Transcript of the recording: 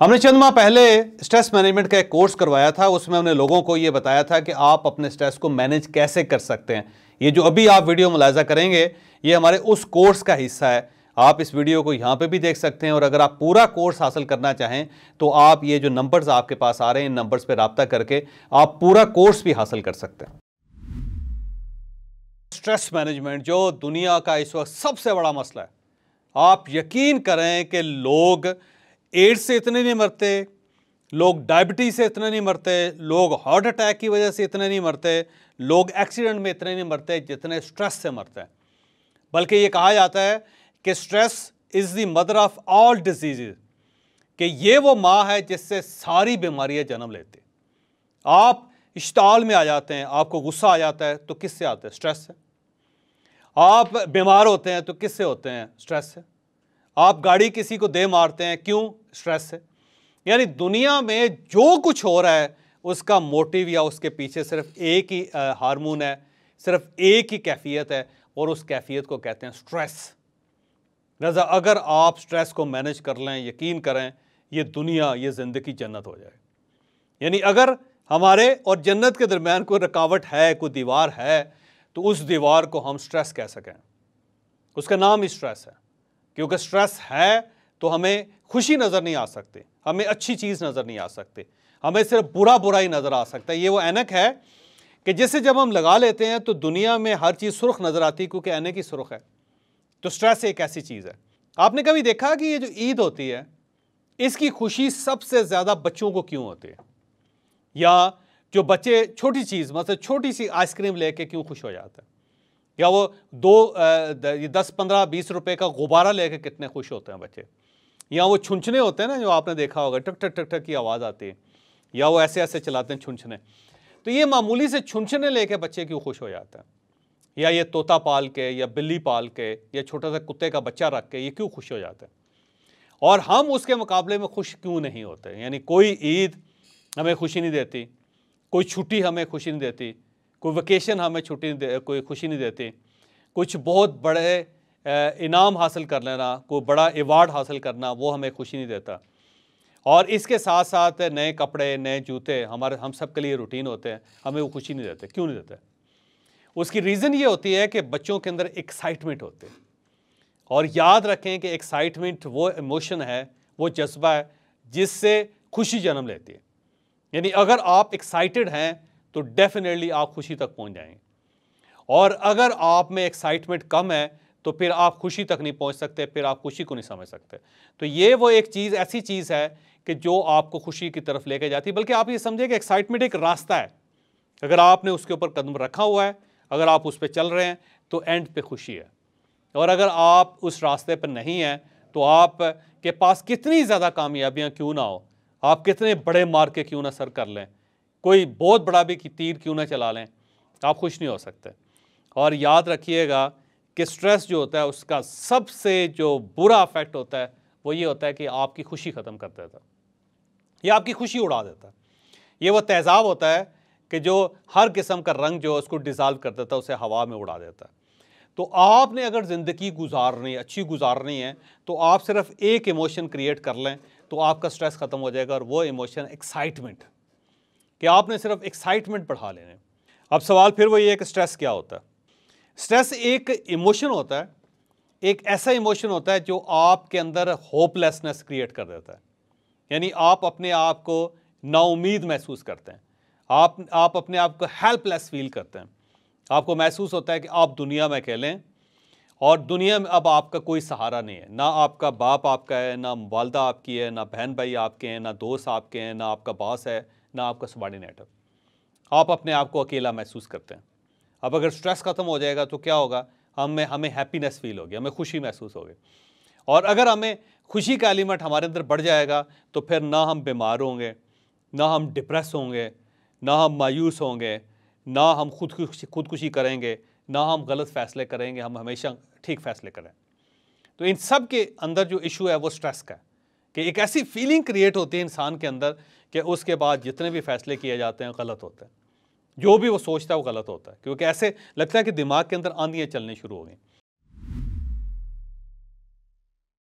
हमने चंद माह पहले स्ट्रेस मैनेजमेंट का एक कोर्स करवाया था उसमें हमने लोगों को ये बताया था कि आप अपने स्ट्रेस को मैनेज कैसे कर सकते हैं ये जो अभी आप वीडियो मुलायजा करेंगे ये हमारे उस कोर्स का हिस्सा है आप इस वीडियो को यहाँ पे भी देख सकते हैं और अगर आप पूरा कोर्स हासिल करना चाहें तो आप ये जो नंबर्स आपके पास आ रहे हैं इन नंबर्स पर रबता करके आप पूरा कोर्स भी हासिल कर सकते हैं स्ट्रेस मैनेजमेंट जो दुनिया का इस वक्त सबसे बड़ा मसला है आप यकीन करें कि लोग एड्स से इतने नहीं मरते लोग डायबिटीज से इतने नहीं मरते लोग हार्ट अटैक की वजह से इतने नहीं मरते लोग एक्सीडेंट में इतने नहीं मरते जितने स्ट्रेस से मरते हैं बल्कि ये कहा जाता है कि stress is the mother of all diseases कि ये वो माँ है जिससे सारी बीमारियाँ जन्म लेती आप इश्ताल में आ जाते हैं आपको गुस्सा आ जाता है तो किससे आता है स्ट्रेस से आप बीमार होते हैं तो किससे होते हैं स्ट्रेस से आप गाड़ी किसी को दे मारते हैं क्यों स्ट्रेस से यानी दुनिया में जो कुछ हो रहा है उसका मोटिव या उसके पीछे सिर्फ एक ही हार्मोन है सिर्फ एक ही कैफियत है और उस कैफियत को कहते हैं स्ट्रेस लिजा अगर आप स्ट्रेस को मैनेज कर लें यकीन करें ये दुनिया ये ज़िंदगी जन्नत हो जाए यानी अगर हमारे और जन्नत के दरमियान कोई रुकावट है कोई दीवार है तो उस दीवार को हम स्ट्रेस कह सकें उसका नाम ही स्ट्रेस है क्योंकि स्ट्रेस है तो हमें खुशी नज़र नहीं आ सकते हमें अच्छी चीज़ नज़र नहीं आ सकते हमें सिर्फ बुरा बुरा ही नज़र आ सकता है ये वो ऐनक है कि जिसे जब हम लगा लेते हैं तो दुनिया में हर चीज़ सुर्ख नज़र आती है क्योंकि ऐनक ही सुर्ख है तो स्ट्रेस एक ऐसी चीज़ है आपने कभी देखा कि ये जो ईद होती है इसकी खुशी सबसे ज़्यादा बच्चों को क्यों होती है या जो बच्चे छोटी चीज़ मतलब छोटी सी आइसक्रीम लेके क्यों खुश हो जाते हैं या वो दो दस पंद्रह बीस रुपए का गुब्बारा लेके कितने खुश होते हैं बच्चे या वो छुंछने होते हैं ना जो आपने देखा होगा टक टक टक टक की आवाज़ आती है या वो ऐसे ऐसे चलाते हैं छुंछने तो ये मामूली से छुंछने लेके बच्चे क्यों खुश हो जाते हैं या ये तोता पाल के या बिल्ली पाल के या छोटा सा कुत्ते का बच्चा रख के ये क्यों खुश हो जाते हैं और हम उसके मुकाबले में खुश क्यों नहीं होते यानी कोई ईद हमें खुशी नहीं देती कोई छुट्टी हमें खुशी नहीं देती कोई वकेशन हमें छुट्टी नहीं दे कोई खुशी नहीं देते कुछ बहुत बड़े इनाम हासिल कर लेना कोई बड़ा एवार्ड हासिल करना वो हमें खुशी नहीं देता और इसके साथ साथ नए कपड़े नए जूते हमारे हम सब के लिए रूटीन होते हैं हमें वो खुशी नहीं देते क्यों नहीं देते उसकी रीज़न ये होती है कि बच्चों के अंदर एक्साइटमेंट होते हैं और याद रखें कि एक्साइटमेंट वो इमोशन है वो जज्बा है जिससे खुशी जन्म लेती है यानी अगर आप एक्साइटेड हैं तो डेफिनेटली आप खुशी तक पहुंच जाएंगे और अगर आप में एक्साइटमेंट कम है तो फिर आप खुशी तक नहीं पहुंच सकते फिर आप खुशी को नहीं समझ सकते तो ये वो एक चीज़ ऐसी चीज़ है कि जो आपको खुशी की तरफ लेके जाती है बल्कि आप ये समझिए कि एक्साइटमेंट एक रास्ता है अगर आपने उसके ऊपर कदम रखा हुआ है अगर आप उस पर चल रहे हैं तो एंड पे खुशी है और अगर आप उस रास्ते पर नहीं हैं तो आप के पास कितनी ज़्यादा कामयाबियाँ क्यों ना हो आप कितने बड़े मार्के क्यों ना सर कर लें कोई बहुत बड़ा भी तीर क्यों ना चला लें आप खुश नहीं हो सकते और याद रखिएगा कि स्ट्रेस जो होता है उसका सबसे जो बुरा अफेक्ट होता है वो ये होता है कि आपकी खुशी ख़त्म कर देता है ये आपकी खुशी उड़ा देता है ये वो तेज़ाब होता है कि जो हर किस्म का रंग जो है उसको डिज़ाल्व कर देता है उसे हवा में उड़ा देता है तो आपने अगर ज़िंदगी गुजारनी अच्छी गुजारनी है तो आप सिर्फ एक इमोशन क्रिएट कर लें तो आपका स्ट्रेस ख़त्म हो जाएगा और वो इमोशन एक्साइटमेंट कि आपने सिर्फ एक्साइटमेंट बढ़ा लेने अब सवाल फिर वही है कि स्ट्रेस क्या होता है स्ट्रेस एक इमोशन होता है एक ऐसा इमोशन होता है जो आपके अंदर होपलेसनेस क्रिएट कर देता है यानी आप अपने आप को नाउमीद महसूस करते हैं आप आप अपने आप को हेल्पलेस फील करते हैं आपको महसूस होता है कि आप दुनिया में खेलें और दुनिया में अब आपका कोई सहारा नहीं है ना आपका बाप आपका है ना वालदा आपकी है ना बहन भाई आपके हैं ना दोस्त आपके हैं ना आपका बॉस है ना आपका सबॉर्डिनेट है आप अपने आप को अकेला महसूस करते हैं अब अगर स्ट्रेस ख़त्म हो जाएगा तो क्या होगा हमें हमें हैप्पीनेस फील होगी हमें खुशी महसूस होगी और अगर हमें खुशी का एलिमेंट हमारे अंदर बढ़ जाएगा तो फिर ना हम बीमार होंगे ना हम डिप्रेस होंगे ना हम मायूस होंगे ना हम खुद खुदकुशी करेंगे ना हम गलत फैसले करेंगे हम हमेशा ठीक फैसले करें तो इन सब के अंदर जो इशू है वो स्ट्रेस का है कि एक ऐसी फीलिंग क्रिएट होती है इंसान के अंदर कि उसके बाद जितने भी फैसले किए जाते हैं गलत होते हैं जो भी वो सोचता है वो गलत होता है क्योंकि ऐसे लगता है कि दिमाग के अंदर आंधियाँ चलनी शुरू हो गई